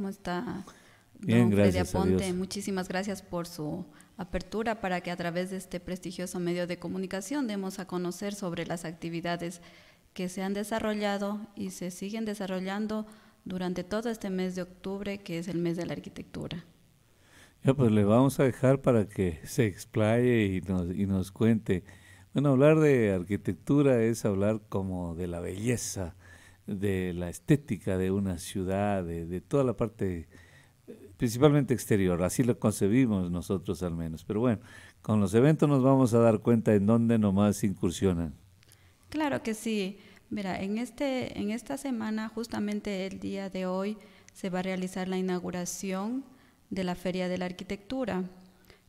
¿Cómo está? Bien, don Freddy Aponte, muchísimas gracias por su apertura para que a través de este prestigioso medio de comunicación demos a conocer sobre las actividades que se han desarrollado y se siguen desarrollando durante todo este mes de octubre, que es el mes de la arquitectura. Ya, pues le vamos a dejar para que se explaye y nos, y nos cuente. Bueno, hablar de arquitectura es hablar como de la belleza de la estética de una ciudad, de, toda la parte eh, principalmente exterior, así lo concebimos nosotros al menos. Pero bueno, con los eventos nos vamos a dar cuenta en dónde nomás incursionan. Claro que sí. Mira, en, este, en esta semana, justamente el día de hoy, se va a realizar la inauguración de la Feria de la Arquitectura.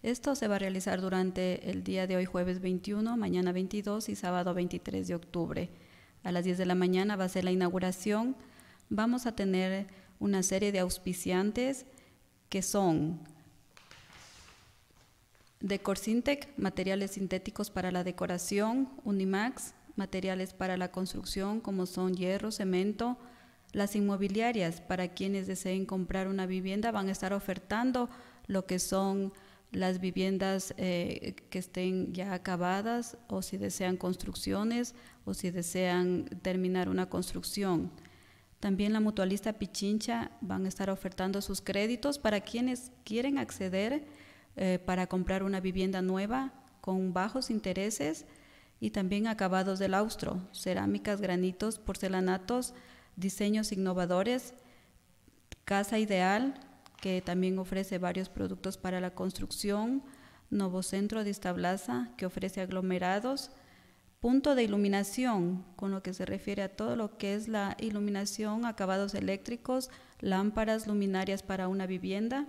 Esto se va a realizar durante el día de hoy, jueves 21, mañana 22 y sábado 23 de octubre. A las 10 de la mañana va a ser la inauguración. Vamos a tener una serie de auspiciantes que son Decorsintec, materiales sintéticos para la decoración, Unimax, materiales para la construcción como son hierro, cemento, las inmobiliarias, para quienes deseen comprar una vivienda, van a estar ofertando lo que son las viviendas eh, que estén ya acabadas o si desean construcciones o si desean terminar una construcción. También la mutualista Pichincha van a estar ofertando sus créditos para quienes quieren acceder eh, para comprar una vivienda nueva con bajos intereses y también acabados del austro, cerámicas, granitos, porcelanatos, diseños innovadores, casa ideal, que también ofrece varios productos para la construcción, Nuevo Centro de plaza que ofrece aglomerados, punto de iluminación, con lo que se refiere a todo lo que es la iluminación, acabados eléctricos, lámparas, luminarias para una vivienda.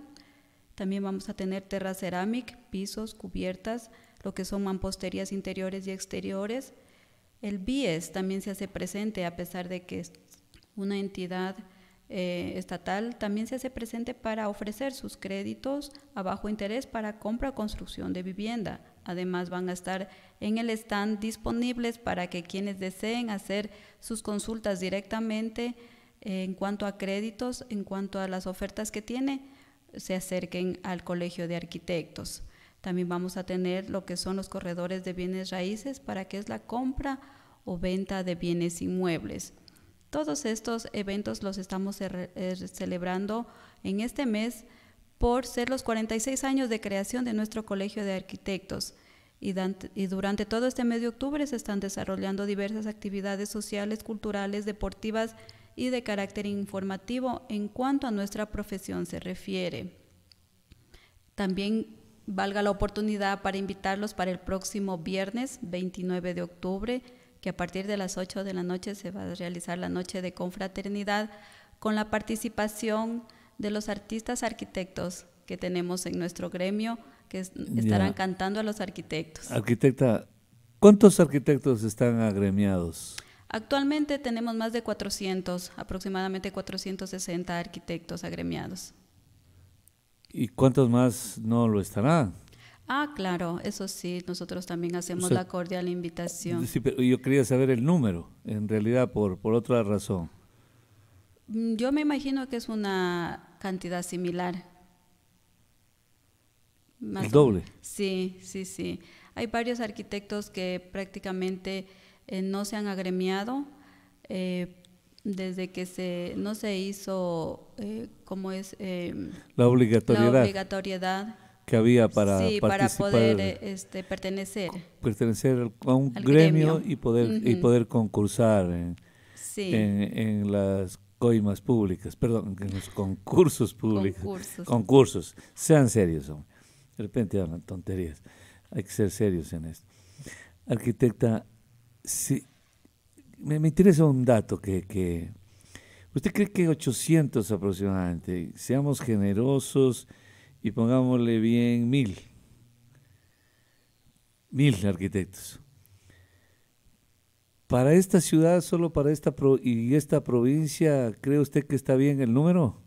También vamos a tener terra cerámica, pisos, cubiertas, lo que son mamposterías interiores y exteriores. El BIES también se hace presente a pesar de que es una entidad eh, estatal también se hace presente para ofrecer sus créditos a bajo interés para compra o construcción de vivienda. Además van a estar en el stand disponibles para que quienes deseen hacer sus consultas directamente eh, en cuanto a créditos, en cuanto a las ofertas que tiene, se acerquen al Colegio de Arquitectos. También vamos a tener lo que son los corredores de bienes raíces para que es la compra o venta de bienes inmuebles. Todos estos eventos los estamos eh, celebrando en este mes por ser los 46 años de creación de nuestro Colegio de Arquitectos. Y, durante todo este mes de octubre se están desarrollando diversas actividades sociales, culturales, deportivas y de carácter informativo en cuanto a nuestra profesión se refiere. También valga la oportunidad para invitarlos para el próximo viernes 29 de octubre que a partir de las 8 de la noche se va a realizar la noche de confraternidad con la participación de los artistas arquitectos que tenemos en nuestro gremio, que estarán cantando a los arquitectos. Arquitecta, ¿cuántos arquitectos están agremiados? Actualmente tenemos más de 400, aproximadamente 460 arquitectos agremiados. ¿Y cuántos más no lo estarán? Ah, claro, eso sí, nosotros también hacemos la cordial invitación. Sí, pero yo quería saber el número, en realidad, por, otra razón. Mm, yo me imagino que es una cantidad similar. ¿El doble? Sí, sí, sí. Hay varios arquitectos que prácticamente eh, no se han agremiado eh, desde que se, no se hizo, eh, ¿cómo es? Eh, la obligatoriedad. La obligatoriedad que había para sí, para poder este, pertenecer pertenecer a un gremio, y poder y poder concursar en, en, las coimas públicas perdón en los concursos públicos concursos, sean serios hombre. de repente hablan tonterías hay que ser serios en esto arquitecta si, me, interesa un dato que, que usted cree que 800 aproximadamente seamos generosos y pongámosle bien mil, mil arquitectos. Para esta ciudad, solo para esta y esta provincia, ¿cree usted que está bien el número?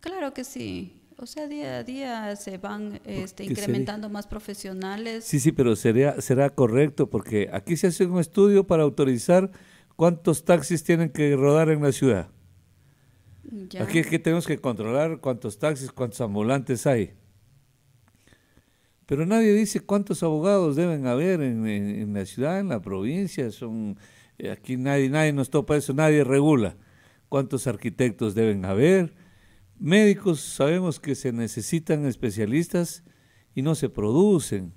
Claro que sí. O sea, día a día se van este, incrementando más profesionales. Sí, sí, pero sería, será correcto porque aquí se hace un estudio para autorizar cuántos taxis tienen que rodar en la ciudad. Aquí es que tenemos que controlar cuántos taxis, cuántos ambulantes hay. Pero nadie dice cuántos abogados deben haber en, la ciudad, en la provincia. Son, eh, aquí nadie, nadie nos topa eso, nadie regula cuántos arquitectos deben haber. Médicos sabemos que se necesitan especialistas y no se producen,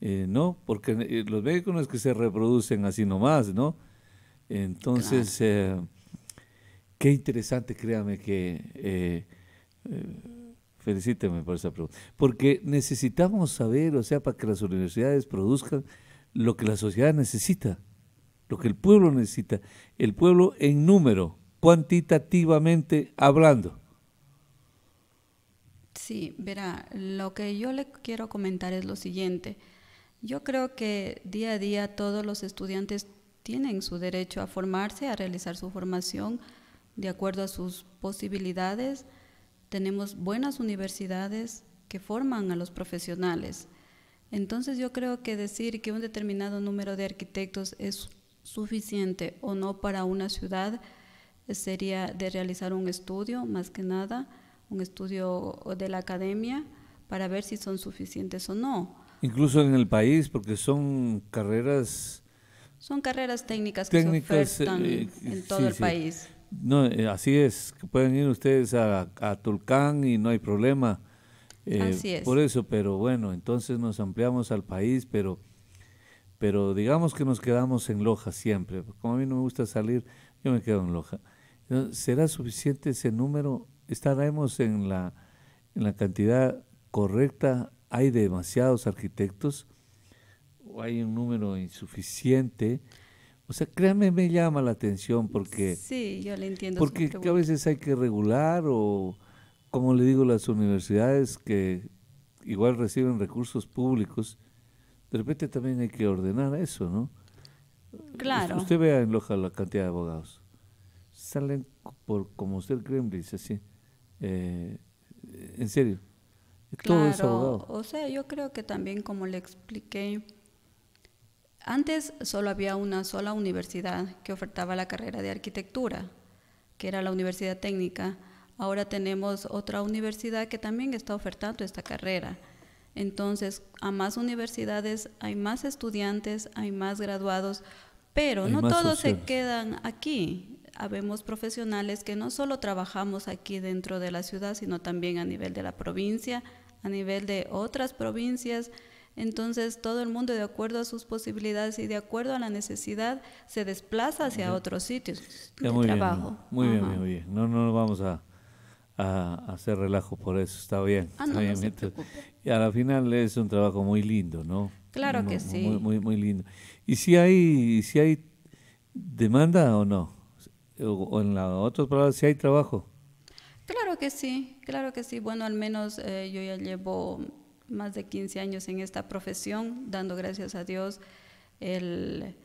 eh, ¿no? Porque eh, los médicos no es que se reproducen así nomás, ¿no? Entonces... Qué interesante, créame que... Eh, eh, felicíteme por esa pregunta. Porque necesitamos saber, o sea, para que las universidades produzcan lo que la sociedad necesita, lo que el pueblo necesita. El pueblo en número, cuantitativamente hablando. Sí, verá, lo que yo le quiero comentar es lo siguiente. Yo creo que día a día todos los estudiantes tienen su derecho a formarse, a realizar su formación, de acuerdo a sus posibilidades. Tenemos buenas universidades que forman a los profesionales. Entonces yo creo que decir que un determinado número de arquitectos es suficiente o no para una ciudad eh, sería de realizar un estudio, más que nada, un estudio de la academia para ver si son suficientes o no. Incluso en el país, porque son carreras... Son carreras técnicas, que se ofertan eh, en eh, todo el país. No, eh, así es, pueden ir ustedes a, Tulcán y no hay problema. Eh, así es. Por eso, pero bueno, entonces nos ampliamos al país, pero, pero digamos que nos quedamos en Loja siempre. Como a mí no me gusta salir, yo me quedo en Loja. ¿Será suficiente ese número? ¿Estaremos en la, en la cantidad correcta? ¿Hay demasiados arquitectos? ¿O hay un número insuficiente? O sea, créame, me llama la atención porque... Sí, yo le entiendo. Porque que a veces hay que regular o, como le digo, las universidades que igual reciben recursos públicos, de repente también hay que ordenar eso, ¿no? Claro. Usted vea en Loja la cantidad de abogados. Salen por, como usted cree, dice así. Eh, en serio. todo eso O sea, yo creo que también, como le expliqué antes solo había una sola universidad que ofertaba la carrera de arquitectura, que era la Universidad Técnica. Ahora tenemos otra universidad que también está ofertando esta carrera. Entonces, a más universidades hay más estudiantes, hay más graduados, pero no todos se quedan aquí. Habemos profesionales que no solo trabajamos aquí dentro de la ciudad, sino también a nivel de la provincia, a nivel de otras provincias entonces todo el mundo, de acuerdo a sus posibilidades y de acuerdo a la necesidad, se desplaza hacia otros sitios de muy trabajo. Bien, muy bien, muy bien. No, no vamos a, a, hacer relajo por eso, está bien. Ah, no, bien. y a la final es un trabajo muy lindo, ¿no? Claro que sí. Muy, muy, lindo. ¿Y si hay, si hay demanda o no? O, en la, otras palabras, si hay trabajo. Claro que sí, claro que sí. Bueno, al menos eh, yo ya llevo más de 15 años en esta profesión, dando gracias a Dios, el,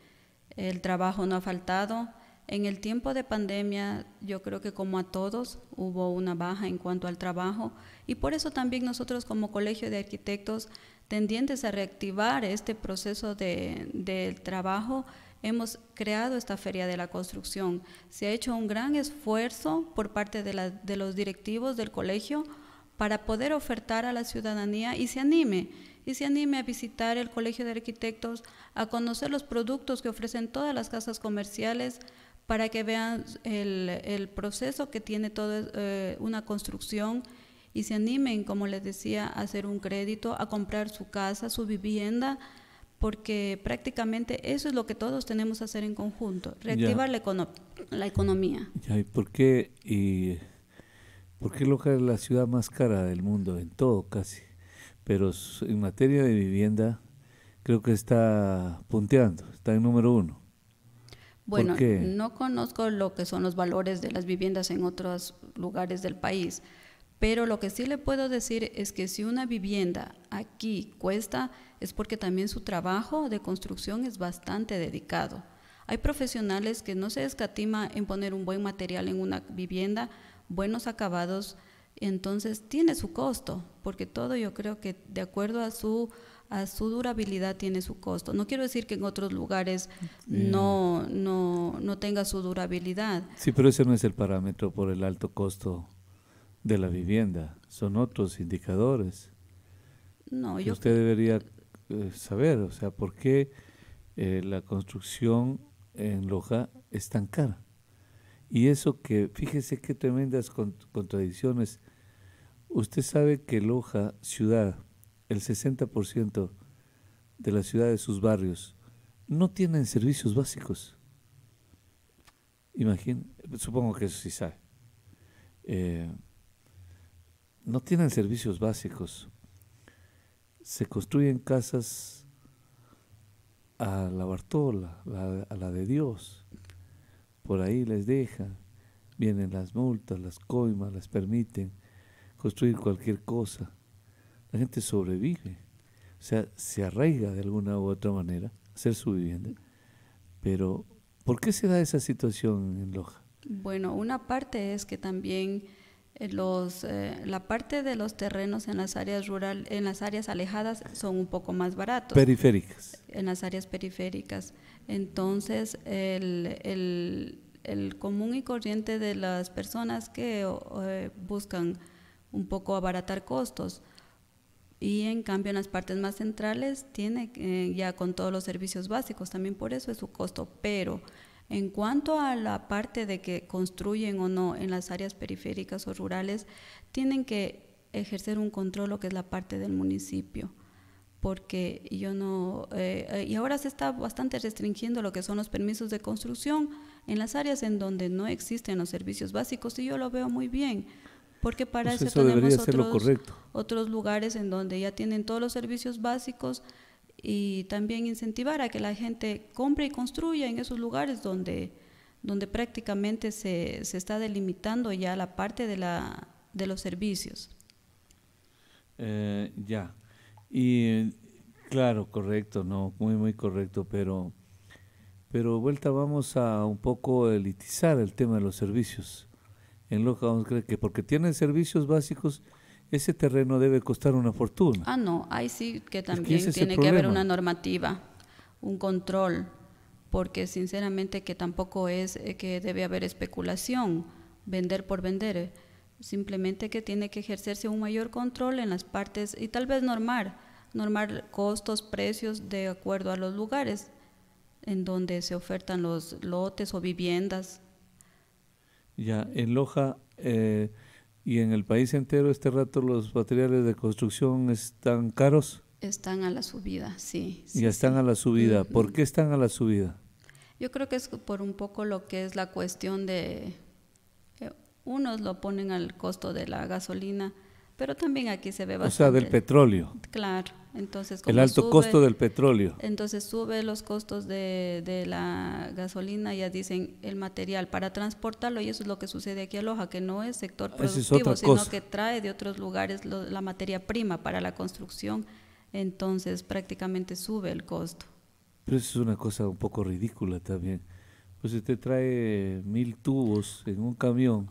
el trabajo no ha faltado. En el tiempo de pandemia, yo creo que como a todos, hubo una baja en cuanto al trabajo y por eso también nosotros como Colegio de Arquitectos, tendientes a reactivar este proceso de, del trabajo, hemos creado esta Feria de la Construcción. Se ha hecho un gran esfuerzo por parte de, la, de los directivos del colegio para poder ofertar a la ciudadanía y se anime, y se anime a visitar el Colegio de Arquitectos, a conocer los productos que ofrecen todas las casas comerciales para que vean el, proceso que tiene toda eh, una construcción y se animen, como les decía, a hacer un crédito, a comprar su casa, su vivienda, porque prácticamente eso es lo que todos tenemos que hacer en conjunto, reactivar la, economía. por qué? porque Loja es la ciudad más cara del mundo, en todo casi, pero en materia de vivienda creo que está punteando, está en número uno. Bueno, no conozco lo que son los valores de las viviendas en otros lugares del país, pero lo que sí le puedo decir es que si una vivienda aquí cuesta, es porque también su trabajo de construcción es bastante dedicado. Hay profesionales que no se escatima en poner un buen material en una vivienda buenos acabados, entonces tiene su costo, porque todo yo creo que de acuerdo a su a su durabilidad tiene su costo. No quiero decir que en otros lugares no, no, tenga su durabilidad. Sí, pero ese no es el parámetro por el alto costo de la vivienda, son otros indicadores. No, usted debería eh, saber, o sea, por qué eh, la construcción en Loja es tan cara. Y eso que, fíjese qué tremendas contradicciones. Usted sabe que Loja, ciudad, el 60% de la ciudad de sus barrios, no tienen servicios básicos. Imagín, supongo que eso sí sabe. Eh, no tienen servicios básicos. Se construyen casas a la Bartola, a la de Dios, por ahí les deja. Vienen las multas, las coimas, les permiten construir cualquier cosa. La gente sobrevive, o sea, se arraiga de alguna u otra manera hacer su vivienda. Pero, ¿por qué se da esa situación en Loja? Bueno, una parte es que también eh, los, eh, la parte de los terrenos en las áreas rural, en las áreas alejadas son un poco más baratos. Periféricas. En las áreas periféricas. Entonces, el, el, el común y corriente de las personas que eh, buscan un poco abaratar costos. Y en cambio en las partes más centrales tiene ya con todos los servicios básicos, también por eso es su costo, pero en cuanto a la parte de que construyen o no en las áreas periféricas o rurales, tienen que ejercer un control lo que es la parte del municipio porque yo no eh, eh, y ahora se está bastante restringiendo lo que son los permisos de construcción en las áreas en donde no existen los servicios básicos y yo lo veo muy bien porque para pues eso, tenemos otros, otros lugares en donde ya tienen todos los servicios básicos y también incentivar a que la gente compre y construya en esos lugares donde, donde prácticamente se, se está delimitando ya la parte de, la, de los servicios. Eh, ya, y claro, correcto, no, muy, muy correcto, pero, pero vuelta vamos a un poco elitizar el tema de los servicios. En lo vamos a creer que porque tienen servicios básicos, ese terreno debe costar una fortuna. Ah, no, ahí sí que también tiene que haber una normativa, un control, porque sinceramente que tampoco es eh, que debe haber especulación, vender por vender, eh. simplemente que tiene que ejercerse un mayor control en las partes y tal vez normar, normal costos, precios de acuerdo a los lugares en donde se ofertan los lotes o viviendas. Ya, en Loja... Eh, y en el país entero este rato los materiales de construcción están caros. Están a la subida, sí. ¿Y ya están a la subida. ¿Por qué están a la subida? Yo creo que es por un poco lo que es la cuestión de, eh, unos lo ponen al costo de la gasolina, pero también aquí se ve bastante. O sea, del petróleo. Claro. Entonces, el alto costo del petróleo. Entonces sube los costos de, la gasolina, ya dicen el material para transportarlo y eso es lo que sucede aquí a Loja, que no es sector productivo, sino que trae de otros lugares la materia prima para la construcción, entonces prácticamente sube el costo. Pero eso es una cosa un poco ridícula también. Pues usted trae mil tubos en un camión.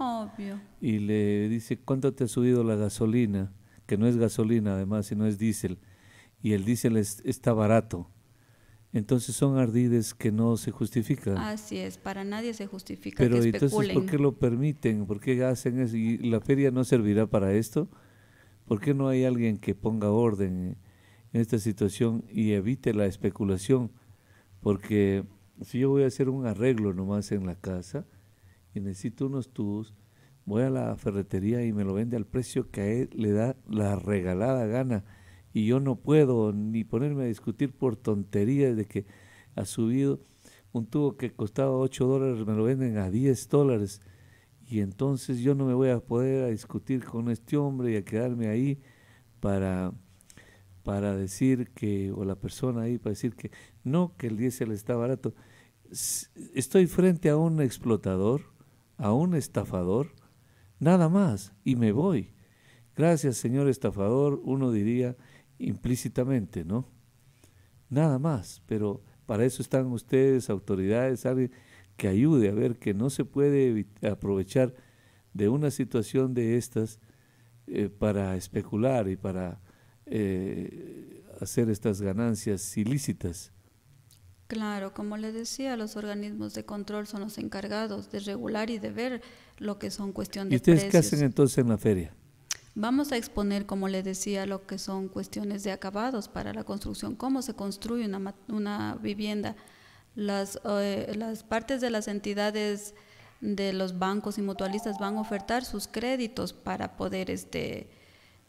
Y le dice, ¿cuánto te ha subido la gasolina? Que no es gasolina, además, sino es diésel. Y el diésel está barato. Entonces son ardides que no se justifican. Así es, para nadie se justifica. Pero entonces, ¿por qué lo permiten? ¿Por qué hacen eso? ¿Y la feria no servirá para esto? ¿Por qué no hay alguien que ponga orden en esta situación y evite la especulación? Porque si yo voy a hacer un arreglo nomás en la casa y necesito unos tubos, voy a la ferretería y me lo vende al precio que a él le da la regalada gana. Y yo no puedo ni ponerme a discutir por tonterías de que ha subido un tubo que costaba 8 dólares, me lo venden a 10 dólares. Y entonces yo no me voy a poder a discutir con este hombre y a quedarme ahí para para decir que, o la persona ahí para decir que no, que el diésel está barato. Estoy frente a un explotador, a un estafador, nada más, y me voy. Gracias, señor estafador, uno diría implícitamente, ¿no? Nada más, pero para eso están ustedes, autoridades, alguien que ayude a ver que no se puede aprovechar de una situación de estas eh, para especular y para eh, hacer estas ganancias ilícitas. Claro, como le decía, los organismos de control son los encargados de regular y de ver lo que son cuestiones de ¿Y ustedes qué hacen entonces en la feria? Vamos a exponer, como le decía, lo que son cuestiones de acabados para la construcción, cómo se construye una, una vivienda, las, eh, las partes de las entidades de los bancos y mutualistas van a ofertar sus créditos para poder este,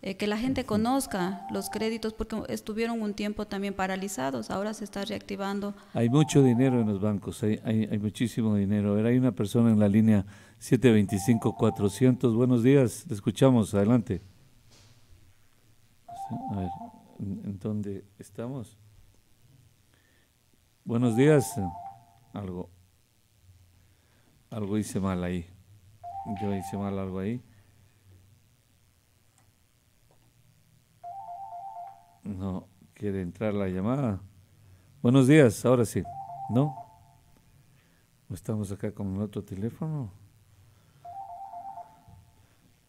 eh, que la gente conozca los créditos porque estuvieron un tiempo también paralizados, ahora se está reactivando. Hay mucho dinero en los bancos, hay, muchísimo dinero. Ver, hay una persona en la línea 725-400, buenos días, te escuchamos, adelante. A ver, ¿en dónde estamos? Buenos días. Algo, algo hice mal ahí. Yo hice mal algo ahí. No quiere entrar la llamada. Buenos días, ahora sí. ¿No? Estamos acá con otro teléfono.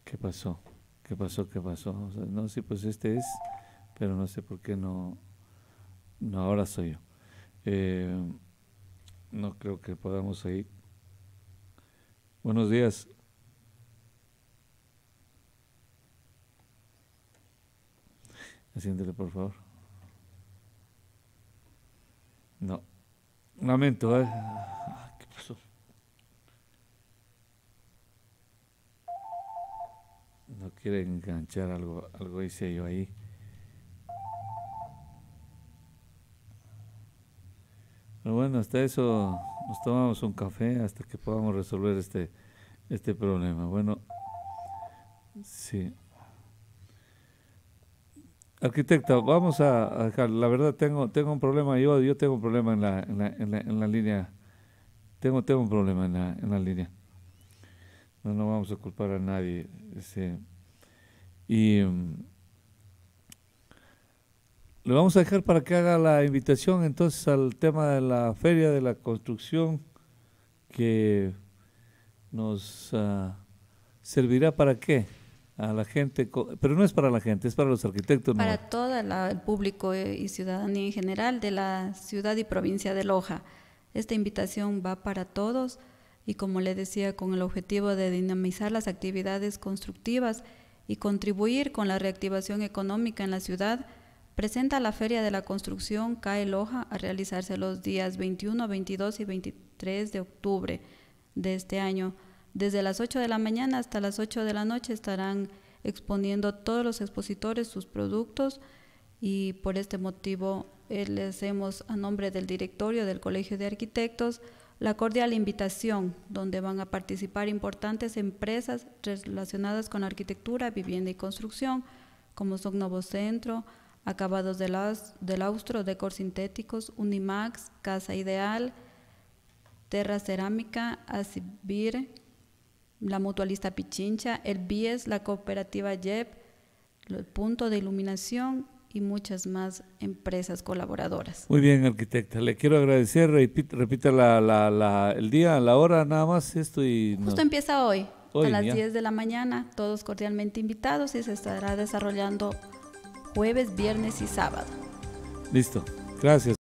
¿Qué pasó? ¿Qué pasó? ¿Qué pasó? no, sí, pues este es, pero no sé por qué no. No, ahora soy yo. Eh, no creo que podamos ir. Buenos días. por favor. No. Lamento, ah, ¿Qué pasó? No quiere enganchar algo, algo hice yo ahí. Pero bueno, hasta eso nos tomamos un café hasta que podamos resolver este, este problema. Bueno, sí. Arquitecto, vamos a, dejar, la verdad tengo, tengo un problema, yo, yo tengo un problema en la, en la, en la, línea, tengo, tengo un problema en la, en la línea. No, vamos a culpar a nadie. Este, y mm, le vamos a dejar para que haga la invitación entonces al tema de la feria de la construcción que nos ah, servirá para qué a la gente, pero no es para la gente, es para los arquitectos. Para todo el ah, público eh, y ciudadanía en general de la ciudad y provincia de Loja. Esta invitación va para todos y como le decía, con el objetivo de dinamizar las actividades constructivas y contribuir con la reactivación económica en la ciudad, presenta la Feria de la Construcción CAE Loja a realizarse los días 21, 22 y 23 de octubre de este año desde las 8 de la mañana hasta las 8 de la noche estarán exponiendo todos los expositores sus productos y por este motivo eh, les hacemos a nombre del directorio del Colegio de Arquitectos, la cordial invitación, donde van a participar importantes empresas relacionadas con arquitectura, vivienda y construcción, como son Centro, Acabados del, del Austro, Decor Sintéticos, Unimax, Casa Ideal, Terra Cerámica, Asibir, la mutualista Pichincha, el BIES, la cooperativa YEP, el punto de iluminación y muchas más empresas colaboradoras. Muy bien, arquitecta. Le quiero agradecer. Repita, la, la, el día, la hora, nada más esto y... Justo empieza hoy, a las 10 de la mañana. Todos cordialmente invitados y se estará desarrollando jueves, viernes y sábado. Listo. Gracias.